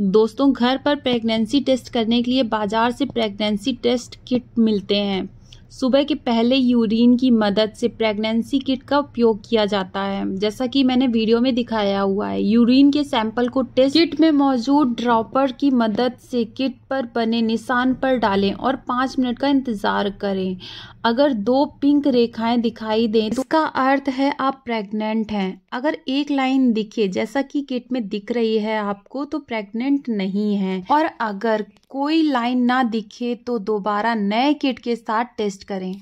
दोस्तों घर पर प्रेगनेंसी टेस्ट करने के लिए बाज़ार से प्रेगनेंसी टेस्ट किट मिलते हैं सुबह के पहले यूरिन की मदद से प्रेगनेंसी किट का उपयोग किया जाता है जैसा कि मैंने वीडियो में दिखाया हुआ है यूरिन के सैंपल को टेस्ट किट में मौजूद ड्रॉपर की मदद से किट पर बने निशान पर डालें और पाँच मिनट का इंतज़ार करें अगर दो पिंक रेखाएं दिखाई दें तो इसका अर्थ है आप प्रेग्नेंट हैं अगर एक लाइन दिखे जैसा कि किट में दिख रही है आपको तो प्रेग्नेंट नहीं है और अगर कोई लाइन ना दिखे तो दोबारा नए किट के साथ टेस्ट करें